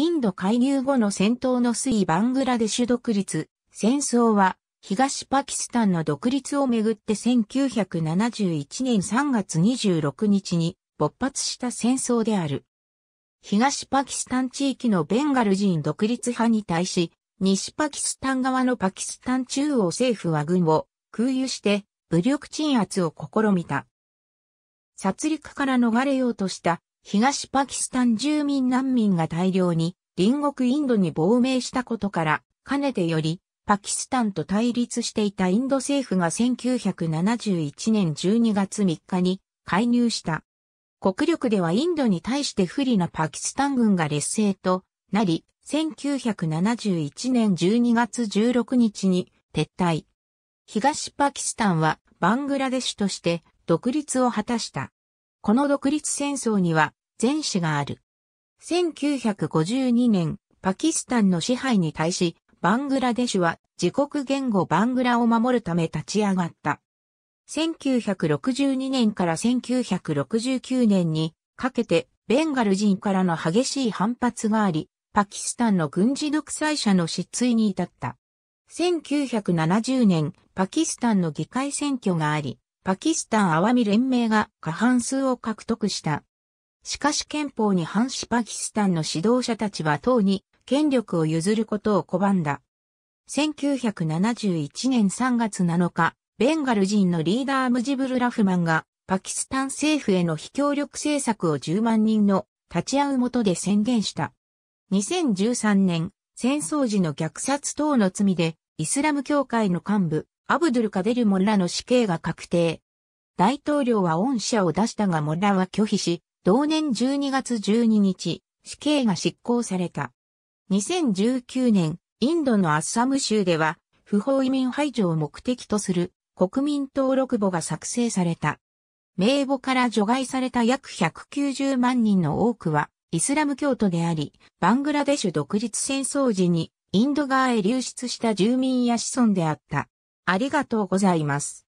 インド介入後の戦闘の推移バングラデシュ独立、戦争は東パキスタンの独立をめぐって1971年3月26日に勃発した戦争である。東パキスタン地域のベンガル人独立派に対し、西パキスタン側のパキスタン中央政府は軍を空輸して武力鎮圧を試みた。殺戮から逃れようとした東パキスタン住民難民が大量に隣国インドに亡命したことから、かねてより、パキスタンと対立していたインド政府が1971年12月3日に介入した。国力ではインドに対して不利なパキスタン軍が劣勢となり、1971年12月16日に撤退。東パキスタンはバングラデシュとして独立を果たした。この独立戦争には前史がある。1952年、パキスタンの支配に対し、バングラデシュは自国言語バングラを守るため立ち上がった。1962年から1969年にかけてベンガル人からの激しい反発があり、パキスタンの軍事独裁者の失墜に至った。1970年、パキスタンの議会選挙があり、パキスタンアワミ連盟が過半数を獲得した。しかし憲法に反しパキスタンの指導者たちは党に権力を譲ることを拒んだ。1971年3月7日、ベンガル人のリーダームジブル・ラフマンがパキスタン政府への非協力政策を10万人の立ち会うもとで宣言した。2013年、戦争時の虐殺等の罪で、イスラム教会の幹部、アブドゥル・カデル・モンラの死刑が確定。大統領は恩赦を出したがモラは拒否し、同年12月12日、死刑が執行された。2019年、インドのアッサム州では、不法移民排除を目的とする国民登録簿が作成された。名簿から除外された約190万人の多くは、イスラム教徒であり、バングラデシュ独立戦争時にインド側へ流出した住民や子孫であった。ありがとうございます。